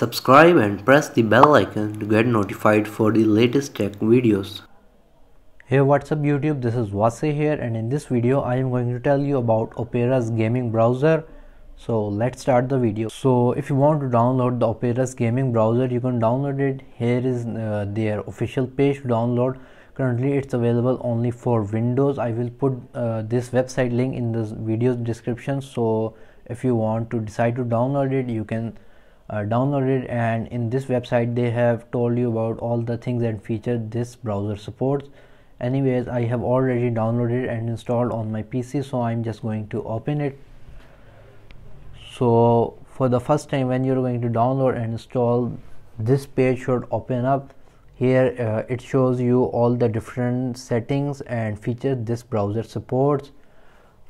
Subscribe and press the bell icon to get notified for the latest tech videos. Hey what's up YouTube this is Vase here and in this video I am going to tell you about Opera's gaming browser. So let's start the video. So if you want to download the Opera's gaming browser you can download it. Here is uh, their official page to download. Currently it's available only for Windows. I will put uh, this website link in the video's description so if you want to decide to download it you can uh, and in this website they have told you about all the things and features this browser supports anyways i have already downloaded and installed on my pc so i'm just going to open it so for the first time when you're going to download and install this page should open up here uh, it shows you all the different settings and features this browser supports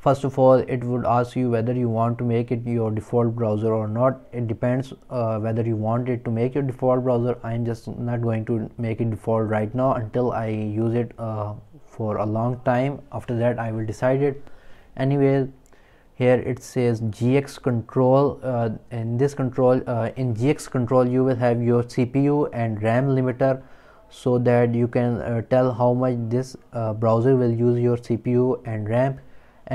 first of all it would ask you whether you want to make it your default browser or not it depends uh, whether you want it to make your default browser i'm just not going to make it default right now until i use it uh, for a long time after that i will decide it anyway here it says gx control uh, in this control uh, in gx control you will have your cpu and ram limiter so that you can uh, tell how much this uh, browser will use your cpu and ram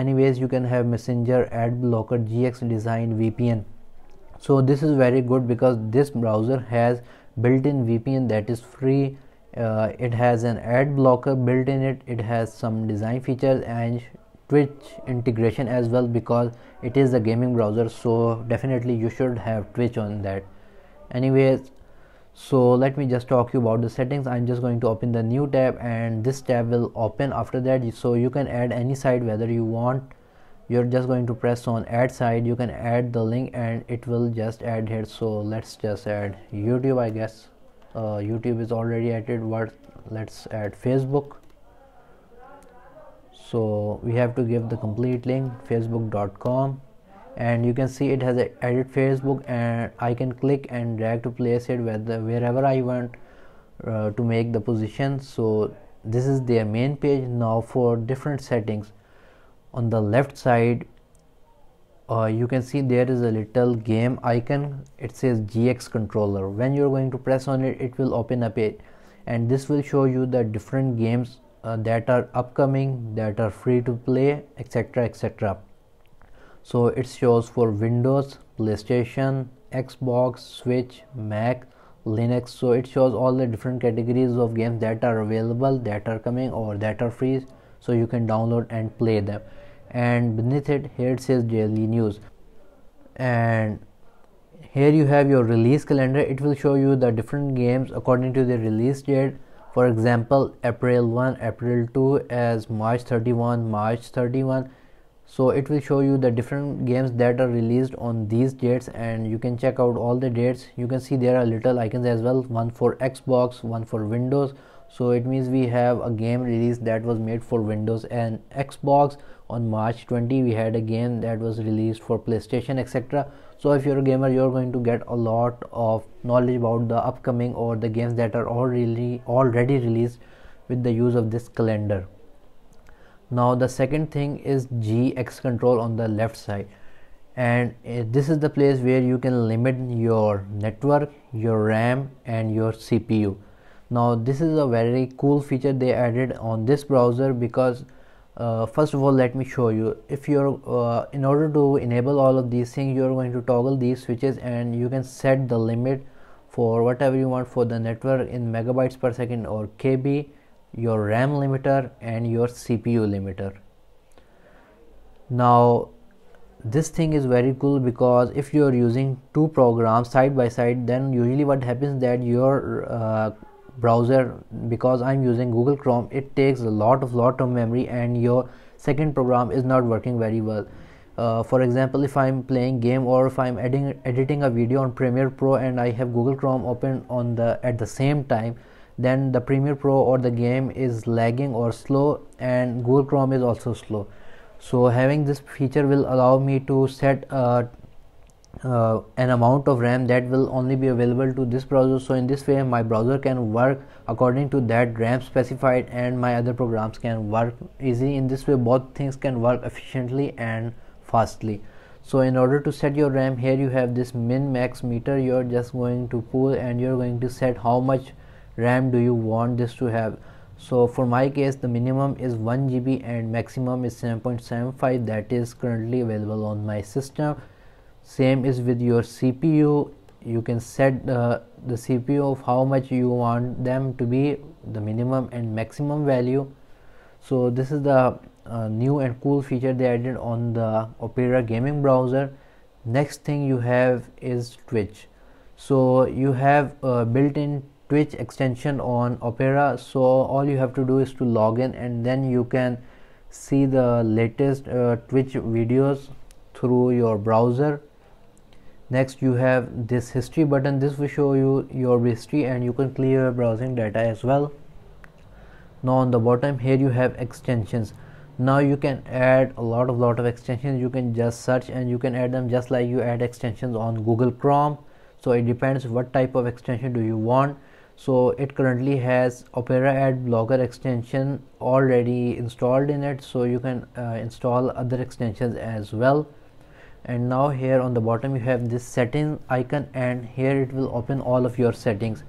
anyways you can have messenger ad blocker gx design vpn so this is very good because this browser has built-in vpn that is free uh, it has an ad blocker built in it it has some design features and twitch integration as well because it is a gaming browser so definitely you should have twitch on that anyways so let me just talk you about the settings i'm just going to open the new tab and this tab will open after that so you can add any site whether you want you're just going to press on add site you can add the link and it will just add here so let's just add youtube i guess uh, youtube is already added what let's add facebook so we have to give the complete link facebook.com and you can see it has a edit facebook and i can click and drag to place it wherever i want uh, to make the position so this is their main page now for different settings on the left side uh, you can see there is a little game icon it says gx controller when you're going to press on it it will open a page, and this will show you the different games uh, that are upcoming that are free to play etc etc so it shows for windows playstation xbox switch mac linux so it shows all the different categories of games that are available that are coming or that are free so you can download and play them and beneath it here it says daily news and here you have your release calendar it will show you the different games according to the release date for example april 1 april 2 as march 31 march 31 so it will show you the different games that are released on these dates and you can check out all the dates you can see there are little icons as well one for xbox one for windows so it means we have a game release that was made for windows and xbox on march 20 we had a game that was released for playstation etc so if you're a gamer you're going to get a lot of knowledge about the upcoming or the games that are already already released with the use of this calendar now the second thing is gx control on the left side and uh, this is the place where you can limit your network your ram and your cpu now this is a very cool feature they added on this browser because uh, first of all let me show you if you're uh, in order to enable all of these things you're going to toggle these switches and you can set the limit for whatever you want for the network in megabytes per second or kb your RAM limiter and your CPU limiter now this thing is very cool because if you are using two programs side by side then usually what happens that your uh, browser because i'm using google chrome it takes a lot of lot of memory and your second program is not working very well uh, for example if i'm playing game or if i'm adding, editing a video on premiere pro and i have google chrome open on the at the same time then the premiere pro or the game is lagging or slow and google chrome is also slow so having this feature will allow me to set uh, uh, an amount of ram that will only be available to this browser so in this way my browser can work according to that ram specified and my other programs can work easy in this way both things can work efficiently and fastly so in order to set your ram here you have this min max meter you're just going to pull and you're going to set how much RAM do you want this to have so for my case the minimum is 1 GB and maximum is 7.75 that is currently available on my system same is with your CPU you can set uh, the CPU of how much you want them to be the minimum and maximum value so this is the uh, new and cool feature they added on the Opera gaming browser next thing you have is Twitch so you have a built-in twitch extension on opera so all you have to do is to log in and then you can see the latest uh, twitch videos through your browser next you have this history button this will show you your history and you can clear your browsing data as well now on the bottom here you have extensions now you can add a lot of lot of extensions you can just search and you can add them just like you add extensions on google chrome so it depends what type of extension do you want so it currently has opera ad blogger extension already installed in it so you can uh, install other extensions as well and now here on the bottom you have this settings icon and here it will open all of your settings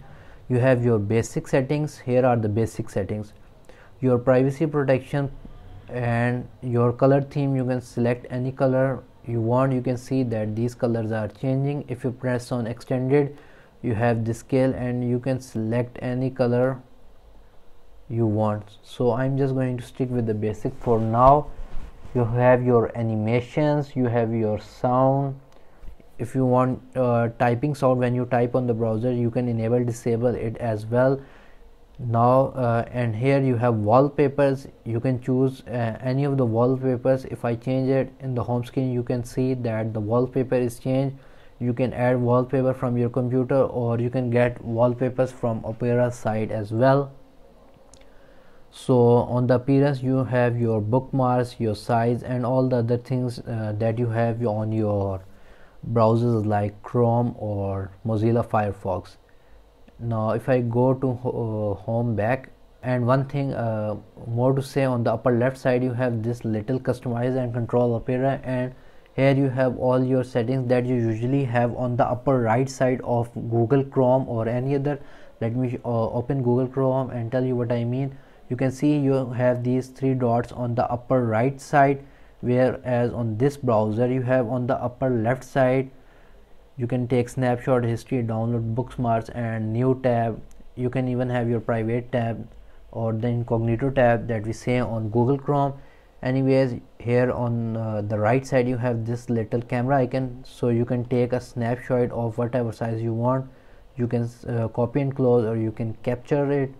you have your basic settings here are the basic settings your privacy protection and your color theme you can select any color you want you can see that these colors are changing if you press on extended you have the scale and you can select any color you want so I'm just going to stick with the basic for now you have your animations you have your sound if you want uh, typing sound when you type on the browser you can enable disable it as well now uh, and here you have wallpapers you can choose uh, any of the wallpapers if I change it in the home screen you can see that the wallpaper is changed you can add wallpaper from your computer or you can get wallpapers from opera site as well so on the appearance you have your bookmarks your size and all the other things uh, that you have on your browsers like chrome or mozilla firefox now if i go to uh, home back and one thing uh, more to say on the upper left side you have this little customize and control opera and here you have all your settings that you usually have on the upper right side of google chrome or any other let me uh, open google chrome and tell you what i mean you can see you have these three dots on the upper right side whereas on this browser you have on the upper left side you can take snapshot history download bookmarks and new tab you can even have your private tab or the incognito tab that we say on google chrome anyways here on uh, the right side you have this little camera icon so you can take a snapshot of whatever size you want you can uh, copy and close or you can capture it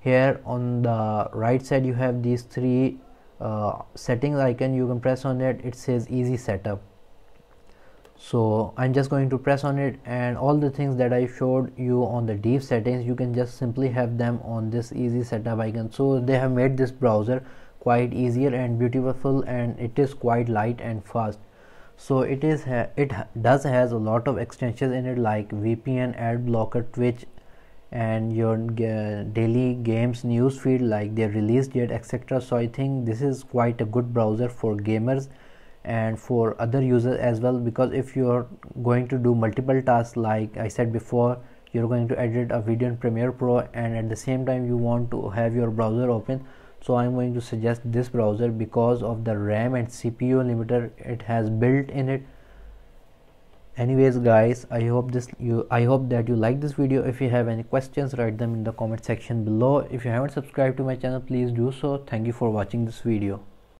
here on the right side you have these three uh, settings icon you can press on it it says easy setup so I'm just going to press on it and all the things that I showed you on the deep settings you can just simply have them on this easy setup icon so they have made this browser quite easier and beautiful and it is quite light and fast so it is it does has a lot of extensions in it like vpn ad blocker twitch and your uh, daily games news feed like they released yet etc so i think this is quite a good browser for gamers and for other users as well because if you're going to do multiple tasks like i said before you're going to edit a video in premiere pro and at the same time you want to have your browser open so i'm going to suggest this browser because of the ram and cpu limiter it has built in it anyways guys i hope this you i hope that you like this video if you have any questions write them in the comment section below if you haven't subscribed to my channel please do so thank you for watching this video